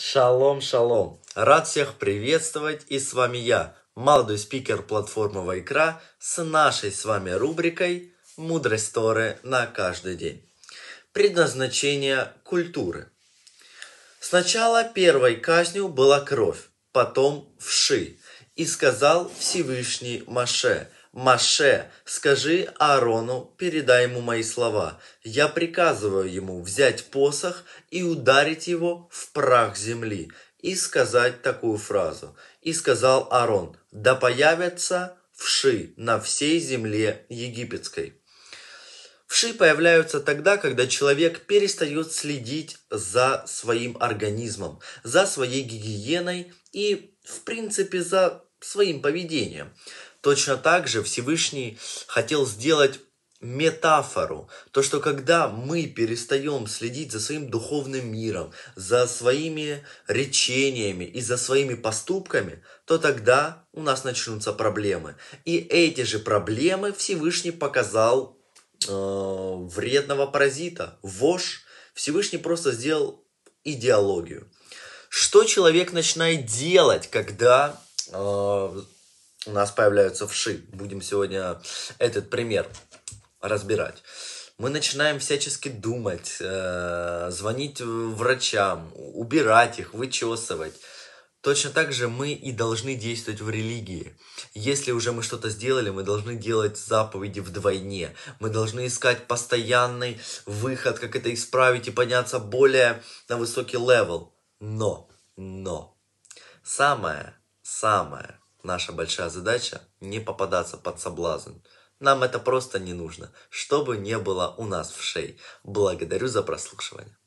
Шалом, шалом! Рад всех приветствовать и с вами я, молодой спикер платформы Вайкра, с нашей с вами рубрикой «Мудрость Торы на каждый день». Предназначение культуры. Сначала первой казнью была кровь, потом вши. И сказал Всевышний Маше, «Маше, скажи Аарону, передай ему мои слова. Я приказываю ему взять посох и ударить его в прах земли и сказать такую фразу. И сказал Аарон, да появятся вши на всей земле египетской. Вши появляются тогда, когда человек перестает следить за своим организмом, за своей гигиеной и, в принципе, за своим поведением. Точно так же Всевышний хотел сделать метафору, то, что когда мы перестаем следить за своим духовным миром, за своими речениями и за своими поступками, то тогда у нас начнутся проблемы. И эти же проблемы Всевышний показал э, вредного паразита, вож. Всевышний просто сделал идеологию. Что человек начинает делать, когда а, у нас появляются вши. Будем сегодня этот пример разбирать. Мы начинаем всячески думать, э, звонить врачам, убирать их, вычесывать. Точно так же мы и должны действовать в религии. Если уже мы что-то сделали, мы должны делать заповеди вдвойне. Мы должны искать постоянный выход, как это исправить и подняться более на высокий левел. Но, но, самое самая наша большая задача – не попадаться под соблазн. Нам это просто не нужно, чтобы не было у нас в шее. Благодарю за прослушивание.